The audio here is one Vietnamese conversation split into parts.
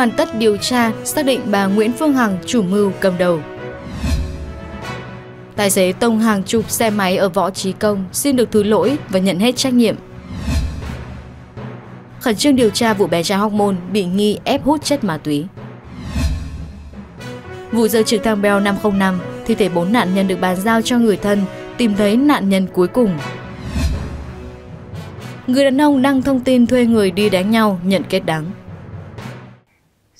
hoàn tất điều tra, xác định bà Nguyễn Phương Hằng chủ mưu cầm đầu. Tài xế tông hàng chục xe máy ở Võ Trí Công xin được thứ lỗi và nhận hết trách nhiệm. Khẩn trương điều tra vụ bé trai hóc môn bị nghi ép hút chất ma túy. Vụ rơi trực thăng Bell 505, thi thể 4 nạn nhân được bàn giao cho người thân, tìm thấy nạn nhân cuối cùng. Người đàn ông đăng thông tin thuê người đi đánh nhau, nhận kết đắng.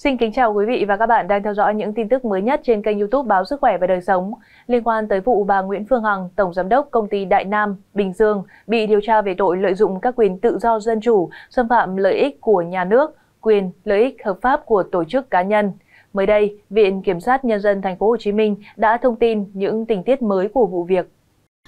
Xin kính chào quý vị và các bạn đang theo dõi những tin tức mới nhất trên kênh youtube Báo Sức Khỏe và Đời Sống liên quan tới vụ bà Nguyễn Phương Hằng, Tổng Giám đốc Công ty Đại Nam, Bình Dương, bị điều tra về tội lợi dụng các quyền tự do dân chủ, xâm phạm lợi ích của nhà nước, quyền, lợi ích hợp pháp của tổ chức cá nhân. Mới đây, Viện Kiểm sát Nhân dân Thành phố Hồ Chí Minh đã thông tin những tình tiết mới của vụ việc.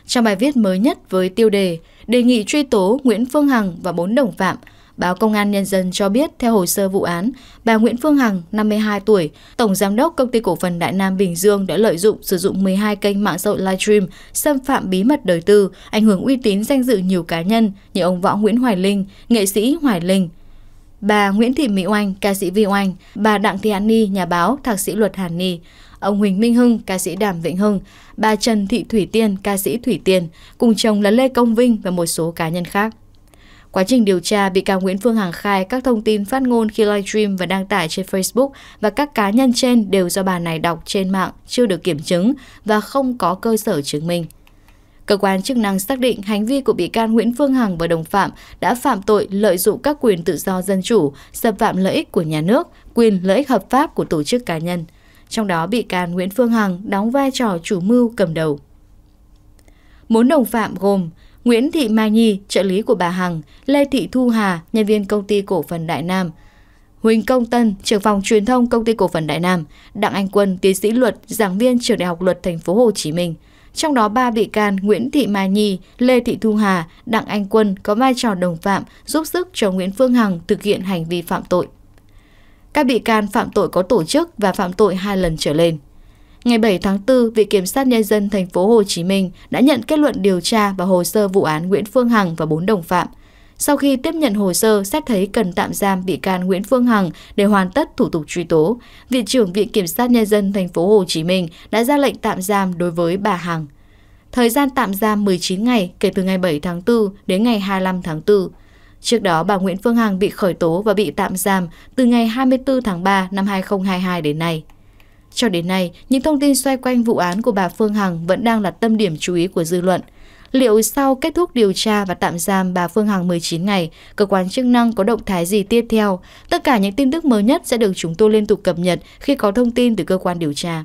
Trong bài viết mới nhất với tiêu đề Đề nghị truy tố Nguyễn Phương Hằng và bốn đồng phạm Báo Công an Nhân dân cho biết theo hồ sơ vụ án, bà Nguyễn Phương Hằng, 52 tuổi, Tổng Giám đốc Công ty Cổ phần Đại Nam Bình Dương đã lợi dụng sử dụng 12 kênh mạng xã hội livestream xâm phạm bí mật đời tư, ảnh hưởng uy tín danh dự nhiều cá nhân như ông Võ Nguyễn Hoài Linh, nghệ sĩ Hoài Linh, bà Nguyễn Thị Mỹ Oanh, ca sĩ Vi Oanh, bà Đặng Thị Hàn Ni, nhà báo, thạc sĩ luật Hàn Ni, ông Huỳnh Minh Hưng, ca sĩ Đàm Vĩnh Hưng, bà Trần Thị Thủy Tiên, ca sĩ Thủy Tiên, cùng chồng là Lê Công Vinh và một số cá nhân khác. Quá trình điều tra, bị cáo Nguyễn Phương Hằng khai các thông tin phát ngôn khi livestream và đăng tải trên Facebook và các cá nhân trên đều do bà này đọc trên mạng chưa được kiểm chứng và không có cơ sở chứng minh. Cơ quan chức năng xác định hành vi của bị can Nguyễn Phương Hằng và đồng phạm đã phạm tội lợi dụng các quyền tự do dân chủ, xâm phạm lợi ích của nhà nước, quyền lợi ích hợp pháp của tổ chức cá nhân. Trong đó, bị can Nguyễn Phương Hằng đóng vai trò chủ mưu cầm đầu. Bốn đồng phạm gồm Nguyễn Thị Mai Nhi, trợ lý của bà Hằng, Lê Thị Thu Hà, nhân viên công ty cổ phần Đại Nam, Huỳnh Công Tân, trưởng phòng truyền thông công ty cổ phần Đại Nam, Đặng Anh Quân, tiến sĩ luật, giảng viên trường Đại học Luật Thành phố Hồ Chí Minh. Trong đó ba bị can Nguyễn Thị Mai Nhi, Lê Thị Thu Hà, Đặng Anh Quân có vai trò đồng phạm giúp sức cho Nguyễn Phương Hằng thực hiện hành vi phạm tội. Các bị can phạm tội có tổ chức và phạm tội hai lần trở lên. Ngày 7 tháng 4, Viện Kiểm sát Nhân dân Thành phố Hồ Chí Minh đã nhận kết luận điều tra và hồ sơ vụ án Nguyễn Phương Hằng và 4 đồng phạm. Sau khi tiếp nhận hồ sơ, xét thấy cần tạm giam bị can Nguyễn Phương Hằng để hoàn tất thủ tục truy tố, Viện trưởng Viện Kiểm sát Nhân dân Thành phố Hồ Chí Minh đã ra lệnh tạm giam đối với bà Hằng. Thời gian tạm giam 19 ngày kể từ ngày 7 tháng 4 đến ngày 25 tháng 4. Trước đó, bà Nguyễn Phương Hằng bị khởi tố và bị tạm giam từ ngày 24 tháng 3 năm 2022 đến nay. Cho đến nay, những thông tin xoay quanh vụ án của bà Phương Hằng vẫn đang là tâm điểm chú ý của dư luận. Liệu sau kết thúc điều tra và tạm giam bà Phương Hằng 19 ngày, cơ quan chức năng có động thái gì tiếp theo? Tất cả những tin tức mới nhất sẽ được chúng tôi liên tục cập nhật khi có thông tin từ cơ quan điều tra.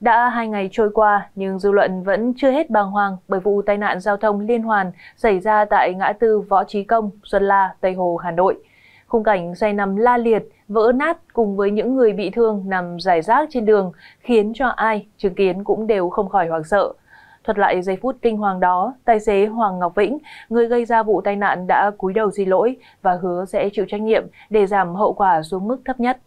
Đã hai ngày trôi qua, nhưng dư luận vẫn chưa hết bàng hoàng bởi vụ tai nạn giao thông liên hoàn xảy ra tại ngã tư Võ Trí Công, Xuân La, Tây Hồ, Hà Nội. Khung cảnh say nằm la liệt, vỡ nát cùng với những người bị thương nằm rải rác trên đường khiến cho ai chứng kiến cũng đều không khỏi hoảng sợ. Thuật lại giây phút kinh hoàng đó, tài xế Hoàng Ngọc Vĩnh, người gây ra vụ tai nạn đã cúi đầu xin lỗi và hứa sẽ chịu trách nhiệm để giảm hậu quả xuống mức thấp nhất.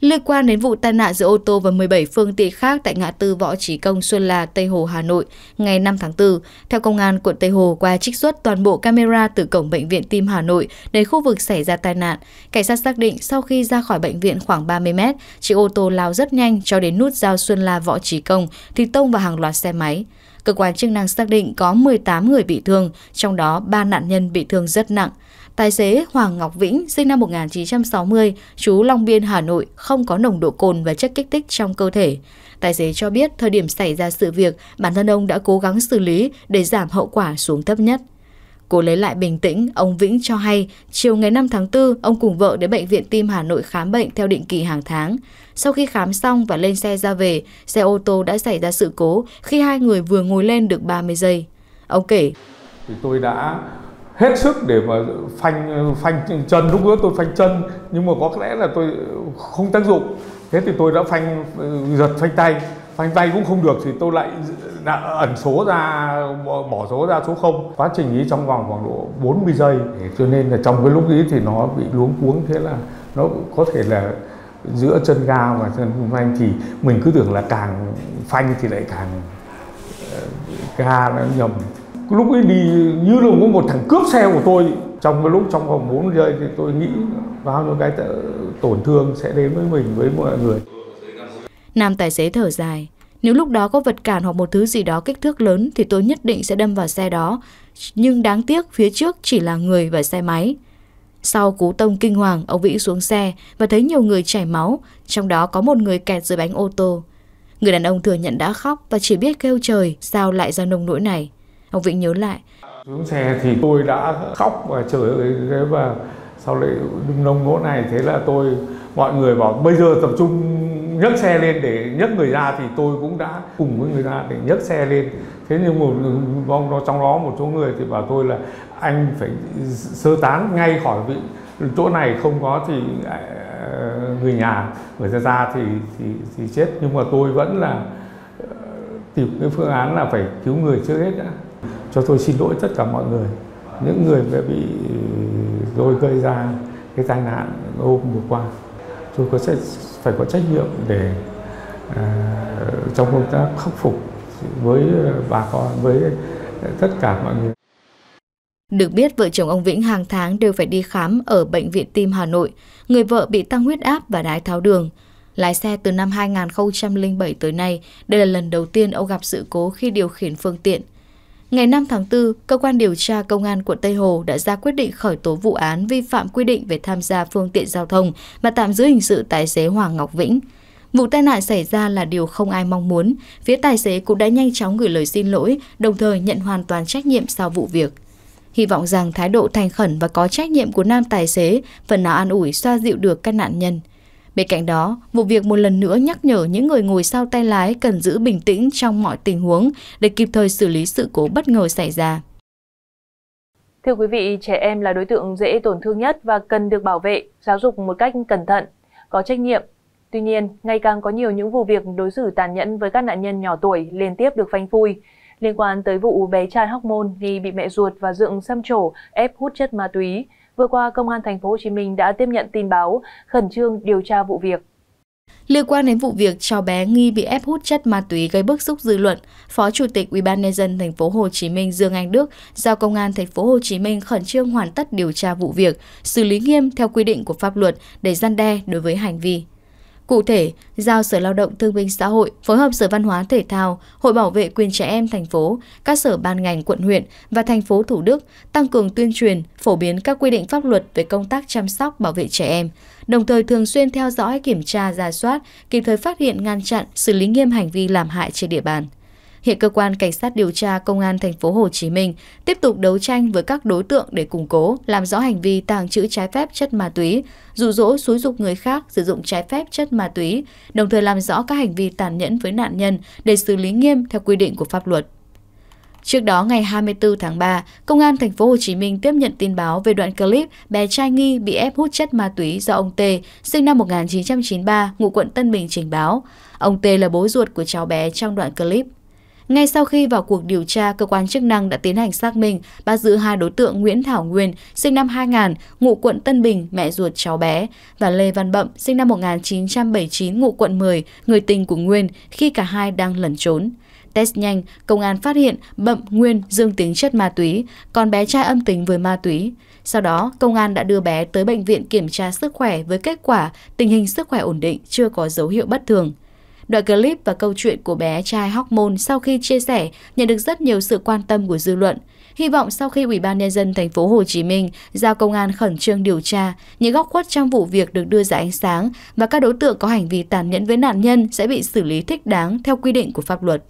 Liên quan đến vụ tai nạn giữa ô tô và 17 phương tiện khác tại ngã tư Võ Trí Công Xuân La, Tây Hồ, Hà Nội ngày 5 tháng 4, theo Công an quận Tây Hồ qua trích xuất toàn bộ camera từ cổng Bệnh viện Tim Hà Nội đến khu vực xảy ra tai nạn, cảnh sát xác định sau khi ra khỏi bệnh viện khoảng 30 mét, chiếc ô tô lao rất nhanh cho đến nút giao Xuân La Võ Trí Công thì tông vào hàng loạt xe máy. Cơ quan chức năng xác định có 18 người bị thương, trong đó 3 nạn nhân bị thương rất nặng. Tài xế Hoàng Ngọc Vĩnh, sinh năm 1960, chú Long Biên, Hà Nội, không có nồng độ cồn và chất kích thích trong cơ thể. Tài xế cho biết thời điểm xảy ra sự việc, bản thân ông đã cố gắng xử lý để giảm hậu quả xuống thấp nhất. Cố lấy lại bình tĩnh, ông Vĩnh cho hay, chiều ngày 5 tháng 4, ông cùng vợ đến Bệnh viện Tim Hà Nội khám bệnh theo định kỳ hàng tháng. Sau khi khám xong và lên xe ra về, xe ô tô đã xảy ra sự cố khi hai người vừa ngồi lên được 30 giây. Ông kể, thì tôi đã hết sức để mà phanh phanh chân lúc nữa tôi phanh chân nhưng mà có lẽ là tôi không tác dụng thế thì tôi đã phanh ừ, giật phanh tay phanh tay cũng không được thì tôi lại đã ẩn số ra bỏ số ra số không quá trình ý trong vòng khoảng độ 40 giây cho nên là trong cái lúc ý thì nó bị luống cuống thế là nó có thể là giữa chân ga và chân phanh thì mình cứ tưởng là càng phanh thì lại càng ờ, ga nó nhầm lúc ấy đi như là có một thằng cướp xe của tôi trong cái lúc trong vòng 4 giây thì tôi nghĩ bao nhiêu cái tổn thương sẽ đến với mình với mọi người nam tài xế thở dài nếu lúc đó có vật cản hoặc một thứ gì đó kích thước lớn thì tôi nhất định sẽ đâm vào xe đó nhưng đáng tiếc phía trước chỉ là người và xe máy sau cú tông kinh hoàng ông vĩ xuống xe và thấy nhiều người chảy máu trong đó có một người kẹt dưới bánh ô tô Người đàn ông thừa nhận đã khóc và chỉ biết kêu trời sao lại ra nông nỗi này. Ông Vĩnh nhớ lại. Xuống xe thì tôi đã khóc và chửi ơi thế và sau lại nông nỗi này thế là tôi mọi người bảo bây giờ tập trung nhấc xe lên để nhấc người ra thì tôi cũng đã cùng với người ra để nhấc xe lên thế nhưng một nó trong đó một số người thì bảo tôi là anh phải sơ tán ngay khỏi vị chỗ này không có thì à, người nhà người ra ra thì, thì thì chết nhưng mà tôi vẫn là ờ, tìm cái phương án là phải cứu người trước hết đã cho tôi xin lỗi tất cả mọi người những người đã bị ừ, tôi gây ra cái tai nạn hôm vừa qua tôi có sẽ phải có trách nhiệm để à, trong công tác khắc phục với bà con với tất cả mọi người được biết, vợ chồng ông Vĩnh hàng tháng đều phải đi khám ở Bệnh viện Tim Hà Nội. Người vợ bị tăng huyết áp và đái tháo đường. Lái xe từ năm 2007 tới nay, đây là lần đầu tiên ông gặp sự cố khi điều khiển phương tiện. Ngày 5 tháng 4, Cơ quan điều tra Công an quận Tây Hồ đã ra quyết định khởi tố vụ án vi phạm quy định về tham gia phương tiện giao thông và tạm giữ hình sự tài xế Hoàng Ngọc Vĩnh. Vụ tai nạn xảy ra là điều không ai mong muốn, phía tài xế cũng đã nhanh chóng gửi lời xin lỗi, đồng thời nhận hoàn toàn trách nhiệm sau vụ việc. Hy vọng rằng thái độ thành khẩn và có trách nhiệm của nam tài xế phần nào an ủi xoa dịu được các nạn nhân. Bên cạnh đó, vụ việc một lần nữa nhắc nhở những người ngồi sau tay lái cần giữ bình tĩnh trong mọi tình huống để kịp thời xử lý sự cố bất ngờ xảy ra. Thưa quý vị, trẻ em là đối tượng dễ tổn thương nhất và cần được bảo vệ, giáo dục một cách cẩn thận, có trách nhiệm. Tuy nhiên, ngày càng có nhiều những vụ việc đối xử tàn nhẫn với các nạn nhân nhỏ tuổi liên tiếp được phanh phui. Liên quan tới vụ bé trai Hóc Môn nghi bị mẹ ruột và dựng xăm trổ ép hút chất ma túy, Vừa qua, Công an thành phố Hồ Chí Minh đã tiếp nhận tin báo, khẩn trương điều tra vụ việc. Liên quan đến vụ việc cháu bé nghi bị ép hút chất ma túy gây bức xúc dư luận, Phó Chủ tịch UBND tp phố Hồ Chí Minh Dương Anh Đức giao Công an tp phố Hồ Chí Minh khẩn trương hoàn tất điều tra vụ việc, xử lý nghiêm theo quy định của pháp luật để gian đe đối với hành vi. Cụ thể, giao Sở Lao động Thương binh Xã hội phối hợp Sở Văn hóa Thể thao, Hội Bảo vệ quyền trẻ em thành phố, các sở ban ngành quận huyện và thành phố Thủ Đức tăng cường tuyên truyền, phổ biến các quy định pháp luật về công tác chăm sóc bảo vệ trẻ em, đồng thời thường xuyên theo dõi, kiểm tra, ra soát, kịp thời phát hiện ngăn chặn, xử lý nghiêm hành vi làm hại trên địa bàn. Hiện cơ quan cảnh sát điều tra công an thành phố Hồ Chí Minh tiếp tục đấu tranh với các đối tượng để củng cố, làm rõ hành vi tàng trữ trái phép chất ma túy, dụ dỗ xúi dục người khác sử dụng trái phép chất ma túy, đồng thời làm rõ các hành vi tàn nhẫn với nạn nhân để xử lý nghiêm theo quy định của pháp luật. Trước đó ngày 24 tháng 3, công an thành phố Hồ Chí Minh tiếp nhận tin báo về đoạn clip bé trai nghi bị ép hút chất ma túy do ông T, sinh năm 1993, ngụ quận Tân Bình trình báo. Ông T là bố ruột của cháu bé trong đoạn clip. Ngay sau khi vào cuộc điều tra, cơ quan chức năng đã tiến hành xác minh, bắt giữ hai đối tượng Nguyễn Thảo Nguyên, sinh năm 2000, ngụ quận Tân Bình, mẹ ruột cháu bé, và Lê Văn Bậm, sinh năm 1979, ngụ quận 10, người tình của Nguyên, khi cả hai đang lẩn trốn. Test nhanh, công an phát hiện Bậm Nguyên dương tính chất ma túy, còn bé trai âm tính với ma túy. Sau đó, công an đã đưa bé tới bệnh viện kiểm tra sức khỏe với kết quả tình hình sức khỏe ổn định, chưa có dấu hiệu bất thường. Đoạn clip và câu chuyện của bé trai hóc môn sau khi chia sẻ nhận được rất nhiều sự quan tâm của dư luận. Hy vọng sau khi Ủy ban nhân dân thành phố Hồ Chí Minh giao công an khẩn trương điều tra, những góc khuất trong vụ việc được đưa ra ánh sáng và các đối tượng có hành vi tàn nhẫn với nạn nhân sẽ bị xử lý thích đáng theo quy định của pháp luật.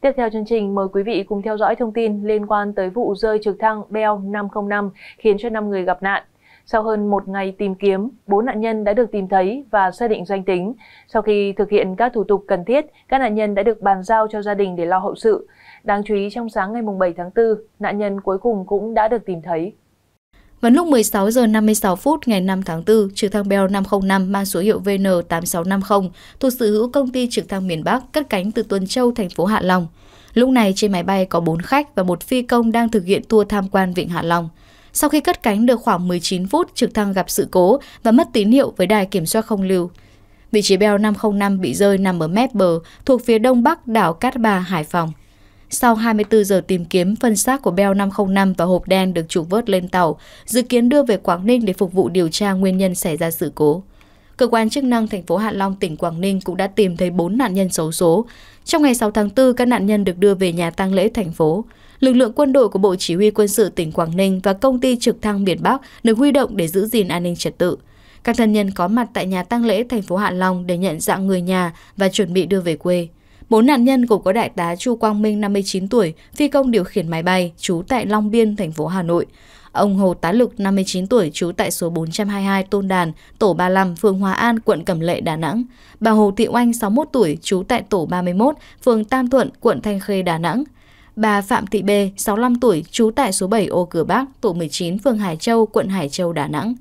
Tiếp theo chương trình, mời quý vị cùng theo dõi thông tin liên quan tới vụ rơi trực thăng Bell 505 khiến cho 5 người gặp nạn. Sau hơn một ngày tìm kiếm, bốn nạn nhân đã được tìm thấy và xác định danh tính. Sau khi thực hiện các thủ tục cần thiết, các nạn nhân đã được bàn giao cho gia đình để lo hậu sự. Đáng chú ý trong sáng ngày 7 tháng 4, nạn nhân cuối cùng cũng đã được tìm thấy. Vào lúc 16 giờ 56 phút ngày 5 tháng 4, trực thăng Bell 505 mang số hiệu VN8650 thuộc sở hữu công ty trực thăng miền Bắc cất cánh từ Tuần Châu, thành phố Hạ Long. Lúc này trên máy bay có 4 khách và một phi công đang thực hiện tour tham quan Vịnh Hạ Long. Sau khi cất cánh được khoảng 19 phút, trực thăng gặp sự cố và mất tín hiệu với đài kiểm soát không lưu. Vị trí Bell 505 bị rơi nằm ở mép bờ, thuộc phía đông bắc đảo Cát Bà, Hải Phòng. Sau 24 giờ tìm kiếm, phân xác của Bell 505 và hộp đen được trục vớt lên tàu, dự kiến đưa về Quảng Ninh để phục vụ điều tra nguyên nhân xảy ra sự cố cơ quan chức năng thành phố Hạ Long, tỉnh Quảng Ninh cũng đã tìm thấy 4 nạn nhân xấu số. Trong ngày 6 tháng 4, các nạn nhân được đưa về nhà tang lễ thành phố. Lực lượng quân đội của Bộ Chỉ huy Quân sự tỉnh Quảng Ninh và công ty trực thăng miền Bắc được huy động để giữ gìn an ninh trật tự. Các thân nhân có mặt tại nhà tang lễ thành phố Hạ Long để nhận dạng người nhà và chuẩn bị đưa về quê. Bốn nạn nhân gồm có đại tá Chu Quang Minh 59 tuổi, phi công điều khiển máy bay, trú tại Long Biên, thành phố Hà Nội, Ông Hồ Tá Lực, 59 tuổi, trú tại số 422 Tôn Đàn, tổ 35, phường Hòa An, quận Cẩm Lệ, Đà Nẵng. Bà Hồ Thị Oanh, 61 tuổi, trú tại tổ 31, phường Tam Thuận, quận Thanh Khê, Đà Nẵng. Bà Phạm Thị B, 65 tuổi, trú tại số 7 ô cửa Bắc, tổ 19, phường Hải Châu, quận Hải Châu, Đà Nẵng.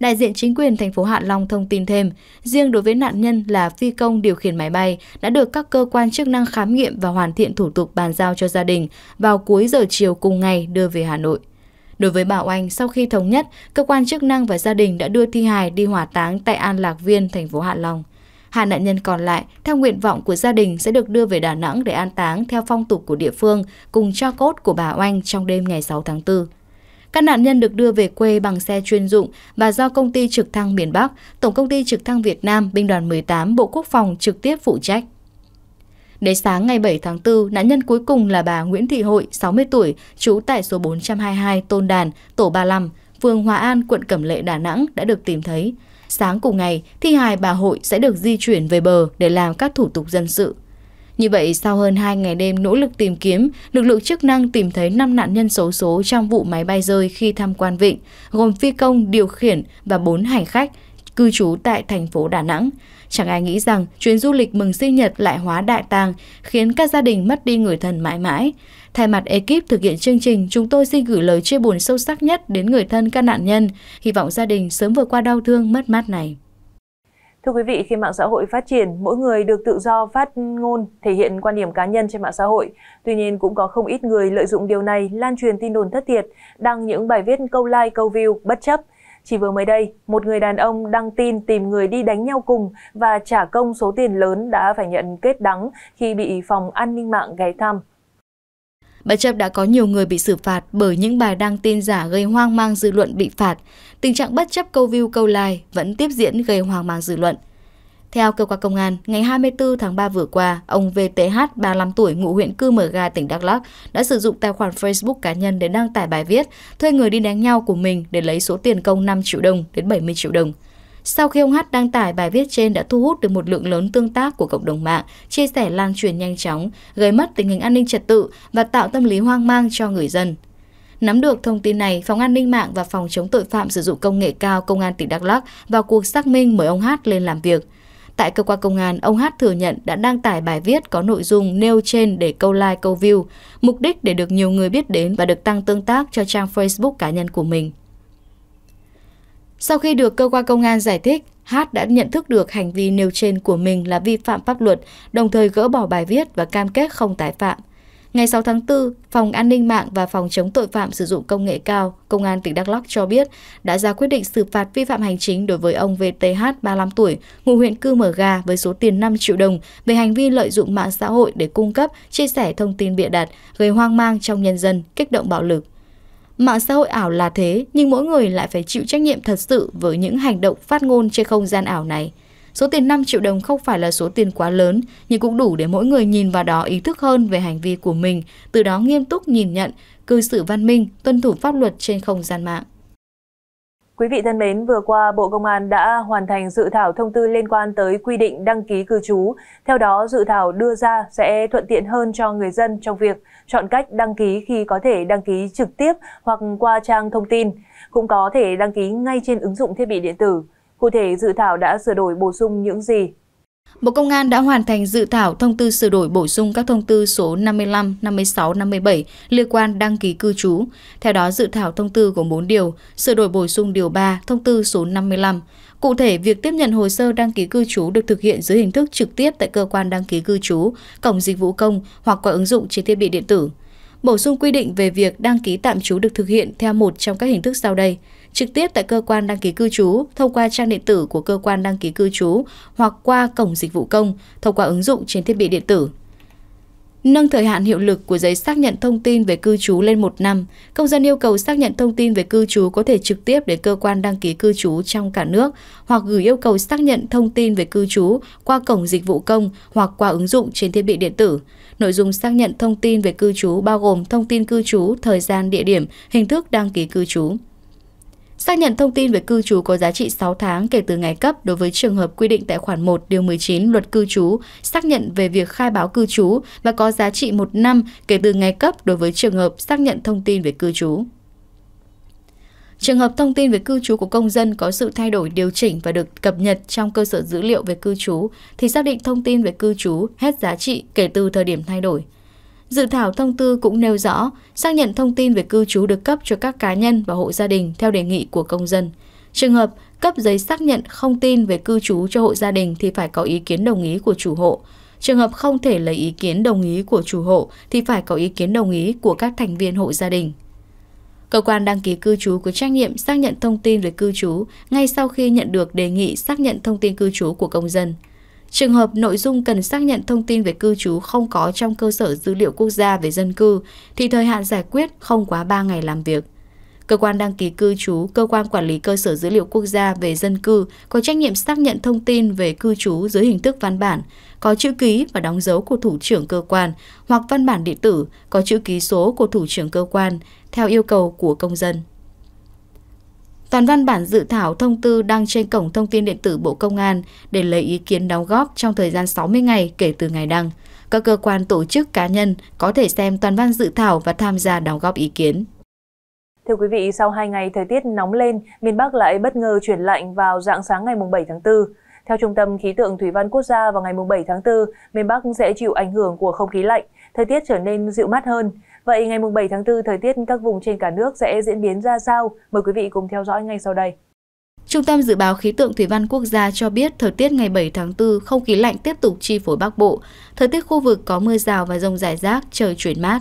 Đại diện chính quyền thành phố Hạ Long thông tin thêm, riêng đối với nạn nhân là phi công điều khiển máy bay đã được các cơ quan chức năng khám nghiệm và hoàn thiện thủ tục bàn giao cho gia đình vào cuối giờ chiều cùng ngày đưa về Hà Nội. Đối với Bảo Anh, sau khi thống nhất, cơ quan chức năng và gia đình đã đưa thi hài đi hỏa táng tại An Lạc Viên, thành phố Hạ Long. Hai nạn nhân còn lại, theo nguyện vọng của gia đình sẽ được đưa về Đà Nẵng để an táng theo phong tục của địa phương cùng cho cốt của bà Oanh trong đêm ngày 6 tháng 4. Các nạn nhân được đưa về quê bằng xe chuyên dụng và do công ty trực thăng miền Bắc, Tổng công ty trực thăng Việt Nam, Binh đoàn 18, Bộ Quốc phòng trực tiếp phụ trách. Đến sáng ngày 7 tháng 4, nạn nhân cuối cùng là bà Nguyễn Thị Hội, 60 tuổi, trú tại số 422 Tôn Đàn, tổ 35, phường Hòa An, quận Cẩm Lệ, Đà Nẵng đã được tìm thấy. Sáng cùng ngày, thi hài bà Hội sẽ được di chuyển về bờ để làm các thủ tục dân sự. Như vậy, sau hơn 2 ngày đêm nỗ lực tìm kiếm, lực lượng chức năng tìm thấy 5 nạn nhân xấu số trong vụ máy bay rơi khi tham quan vịnh, gồm phi công điều khiển và 4 hành khách cư trú tại thành phố Đà Nẵng. Chẳng ai nghĩ rằng chuyến du lịch mừng sinh nhật lại hóa đại tàng, khiến các gia đình mất đi người thân mãi mãi. Thay mặt ekip thực hiện chương trình, chúng tôi xin gửi lời chia buồn sâu sắc nhất đến người thân các nạn nhân. Hy vọng gia đình sớm vượt qua đau thương mất mát này. Thưa quý vị, khi mạng xã hội phát triển, mỗi người được tự do phát ngôn, thể hiện quan điểm cá nhân trên mạng xã hội. Tuy nhiên, cũng có không ít người lợi dụng điều này lan truyền tin đồn thất thiệt, đăng những bài viết câu like, câu view, bất chấp – chỉ vừa mới đây, một người đàn ông đăng tin tìm người đi đánh nhau cùng và trả công số tiền lớn đã phải nhận kết đắng khi bị phòng an ninh mạng ghé thăm. Bất chấp đã có nhiều người bị xử phạt bởi những bài đăng tin giả gây hoang mang dư luận bị phạt, tình trạng bất chấp câu view câu like vẫn tiếp diễn gây hoang mang dư luận. Theo cơ quan công an, ngày 24 tháng 3 vừa qua, ông VTH, 35 tuổi, ngụ huyện Cư Mở Ga, tỉnh Đắk Lắk, đã sử dụng tài khoản Facebook cá nhân để đăng tải bài viết thuê người đi đánh nhau của mình để lấy số tiền công 5 triệu đồng đến 70 triệu đồng. Sau khi ông Hát đăng tải bài viết trên đã thu hút được một lượng lớn tương tác của cộng đồng mạng, chia sẻ lan truyền nhanh chóng, gây mất tình hình an ninh trật tự và tạo tâm lý hoang mang cho người dân. Nắm được thông tin này, Phòng An ninh mạng và Phòng chống tội phạm sử dụng công nghệ cao Công an tỉnh Đắk Lắk vào cuộc xác minh mời ông Hát lên làm việc – Tại cơ quan công an, ông Hát thừa nhận đã đăng tải bài viết có nội dung nêu trên để câu like câu view, mục đích để được nhiều người biết đến và được tăng tương tác cho trang Facebook cá nhân của mình. Sau khi được cơ quan công an giải thích, Hát đã nhận thức được hành vi nêu trên của mình là vi phạm pháp luật, đồng thời gỡ bỏ bài viết và cam kết không tái phạm. Ngày 6 tháng 4, Phòng An ninh mạng và Phòng chống tội phạm sử dụng công nghệ cao, Công an tỉnh Đắk Lắk cho biết đã ra quyết định xử phạt vi phạm hành chính đối với ông VTH 35 tuổi, ngụ huyện Cư Mở Gà với số tiền 5 triệu đồng về hành vi lợi dụng mạng xã hội để cung cấp, chia sẻ thông tin bịa đặt, gây hoang mang trong nhân dân, kích động bạo lực. Mạng xã hội ảo là thế, nhưng mỗi người lại phải chịu trách nhiệm thật sự với những hành động phát ngôn trên không gian ảo này. Số tiền 5 triệu đồng không phải là số tiền quá lớn, nhưng cũng đủ để mỗi người nhìn vào đó ý thức hơn về hành vi của mình, từ đó nghiêm túc nhìn nhận, cư xử văn minh, tuân thủ pháp luật trên không gian mạng. Quý vị thân mến, vừa qua Bộ Công an đã hoàn thành dự thảo thông tư liên quan tới quy định đăng ký cư trú. Theo đó, dự thảo đưa ra sẽ thuận tiện hơn cho người dân trong việc chọn cách đăng ký khi có thể đăng ký trực tiếp hoặc qua trang thông tin, cũng có thể đăng ký ngay trên ứng dụng thiết bị điện tử. Cụ thể, dự thảo đã sửa đổi bổ sung những gì? Bộ Công an đã hoàn thành dự thảo thông tư sửa đổi bổ sung các thông tư số 55, 56, 57 liên quan đăng ký cư trú. Theo đó, dự thảo thông tư gồm 4 điều, sửa đổi bổ sung điều 3, thông tư số 55. Cụ thể, việc tiếp nhận hồ sơ đăng ký cư trú được thực hiện dưới hình thức trực tiếp tại cơ quan đăng ký cư trú, cổng dịch vụ công hoặc qua ứng dụng trên thiết bị điện tử. Bổ sung quy định về việc đăng ký tạm trú được thực hiện theo một trong các hình thức sau đây – trực tiếp tại cơ quan đăng ký cư trú thông qua trang điện tử của cơ quan đăng ký cư trú hoặc qua cổng dịch vụ công thông qua ứng dụng trên thiết bị điện tử. Nâng thời hạn hiệu lực của giấy xác nhận thông tin về cư trú lên một năm, công dân yêu cầu xác nhận thông tin về cư trú có thể trực tiếp đến cơ quan đăng ký cư trú trong cả nước hoặc gửi yêu cầu xác nhận thông tin về cư trú qua cổng dịch vụ công hoặc qua ứng dụng trên thiết bị điện tử. Nội dung xác nhận thông tin về cư trú bao gồm thông tin cư trú, thời gian, địa điểm, hình thức đăng ký cư trú. Xác nhận thông tin về cư trú có giá trị 6 tháng kể từ ngày cấp đối với trường hợp quy định tại khoản 1 điều 19 luật cư trú, xác nhận về việc khai báo cư trú và có giá trị 1 năm kể từ ngày cấp đối với trường hợp xác nhận thông tin về cư trú. Trường hợp thông tin về cư trú của công dân có sự thay đổi điều chỉnh và được cập nhật trong cơ sở dữ liệu về cư trú thì xác định thông tin về cư trú hết giá trị kể từ thời điểm thay đổi. Dự thảo thông tư cũng nêu rõ, xác nhận thông tin về cư trú được cấp cho các cá nhân và hộ gia đình theo đề nghị của công dân. Trường hợp cấp giấy xác nhận không tin về cư trú cho hộ gia đình thì phải có ý kiến đồng ý của chủ hộ. Trường hợp không thể lấy ý kiến đồng ý của chủ hộ thì phải có ý kiến đồng ý của các thành viên hộ gia đình. Cơ quan đăng ký cư trú có trách nhiệm xác nhận thông tin về cư trú ngay sau khi nhận được đề nghị xác nhận thông tin cư trú của công dân. Trường hợp nội dung cần xác nhận thông tin về cư trú không có trong cơ sở dữ liệu quốc gia về dân cư thì thời hạn giải quyết không quá 3 ngày làm việc. Cơ quan đăng ký cư trú, cơ quan quản lý cơ sở dữ liệu quốc gia về dân cư có trách nhiệm xác nhận thông tin về cư trú dưới hình thức văn bản, có chữ ký và đóng dấu của thủ trưởng cơ quan hoặc văn bản điện tử có chữ ký số của thủ trưởng cơ quan theo yêu cầu của công dân. Toàn văn bản dự thảo thông tư đăng trên cổng thông tin điện tử Bộ Công an để lấy ý kiến đóng góp trong thời gian 60 ngày kể từ ngày đăng. Các cơ quan tổ chức cá nhân có thể xem toàn văn dự thảo và tham gia đóng góp ý kiến. Thưa quý vị, sau 2 ngày thời tiết nóng lên, miền Bắc lại bất ngờ chuyển lạnh vào dạng sáng ngày 7 tháng 4. Theo Trung tâm Khí tượng Thủy văn Quốc gia vào ngày 7 tháng 4, miền Bắc sẽ chịu ảnh hưởng của không khí lạnh, thời tiết trở nên dịu mát hơn. Vậy ngày 7 tháng 4, thời tiết các vùng trên cả nước sẽ diễn biến ra sao? Mời quý vị cùng theo dõi ngay sau đây. Trung tâm Dự báo Khí tượng Thủy văn Quốc gia cho biết thời tiết ngày 7 tháng 4, không khí lạnh tiếp tục chi phối Bắc Bộ. Thời tiết khu vực có mưa rào và rông rải rác, trời chuyển mát.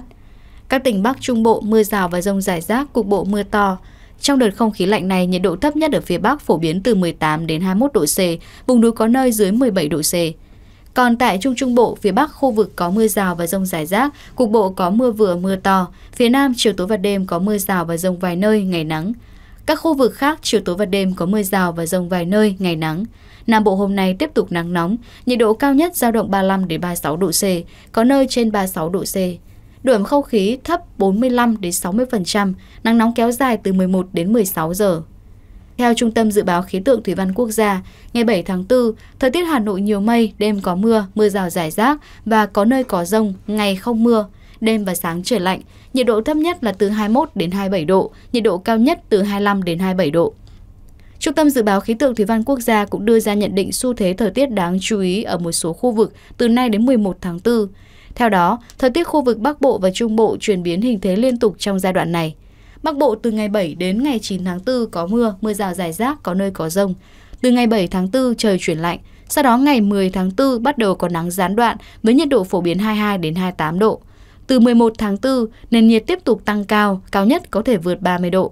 Các tỉnh Bắc Trung Bộ mưa rào và rông rải rác, cục bộ mưa to. Trong đợt không khí lạnh này, nhiệt độ thấp nhất ở phía Bắc phổ biến từ 18 đến 21 độ C, vùng núi có nơi dưới 17 độ C. Còn tại Trung Trung Bộ, phía Bắc khu vực có mưa rào và rông rải rác, cục bộ có mưa vừa mưa to. Phía Nam chiều tối và đêm có mưa rào và rông vài nơi, ngày nắng. Các khu vực khác chiều tối và đêm có mưa rào và rông vài nơi, ngày nắng. Nam Bộ hôm nay tiếp tục nắng nóng, nhiệt độ cao nhất giao động 35 đến 36 độ C, có nơi trên 36 độ C. Độ ẩm không khí thấp 45 đến 60%, nắng nóng kéo dài từ 11 đến 16 giờ. Theo Trung tâm Dự báo Khí tượng Thủy văn Quốc gia, ngày 7 tháng 4, thời tiết Hà Nội nhiều mây, đêm có mưa, mưa rào rải rác và có nơi có rông, ngày không mưa. Đêm và sáng trời lạnh, nhiệt độ thấp nhất là từ 21 đến 27 độ, nhiệt độ cao nhất từ 25 đến 27 độ. Trung tâm Dự báo Khí tượng Thủy văn Quốc gia cũng đưa ra nhận định xu thế thời tiết đáng chú ý ở một số khu vực từ nay đến 11 tháng 4. Theo đó, thời tiết khu vực Bắc Bộ và Trung Bộ chuyển biến hình thế liên tục trong giai đoạn này – Bắc Bộ từ ngày 7 đến ngày 9 tháng 4 có mưa, mưa rào rải rác, có nơi có rông. Từ ngày 7 tháng 4 trời chuyển lạnh, sau đó ngày 10 tháng 4 bắt đầu có nắng gián đoạn với nhiệt độ phổ biến 22 đến 28 độ. Từ 11 tháng 4, nền nhiệt tiếp tục tăng cao, cao nhất có thể vượt 30 độ.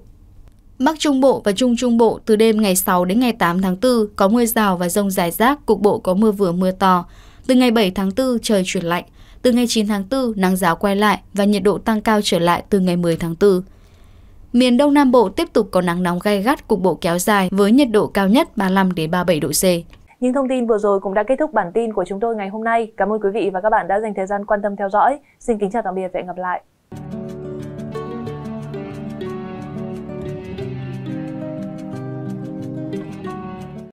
Bắc Trung Bộ và Trung Trung Bộ từ đêm ngày 6 đến ngày 8 tháng 4 có mưa rào và rông rải rác, cục bộ có mưa vừa mưa to. Từ ngày 7 tháng 4 trời chuyển lạnh, từ ngày 9 tháng 4 nắng giáo quay lại và nhiệt độ tăng cao trở lại từ ngày 10 tháng 4. Miền Đông Nam Bộ tiếp tục có nắng nóng gai gắt cục bộ kéo dài với nhiệt độ cao nhất 35 đến 37 độ C. Những thông tin vừa rồi cũng đã kết thúc bản tin của chúng tôi ngày hôm nay. Cảm ơn quý vị và các bạn đã dành thời gian quan tâm theo dõi. Xin kính chào tạm biệt và hẹn gặp lại.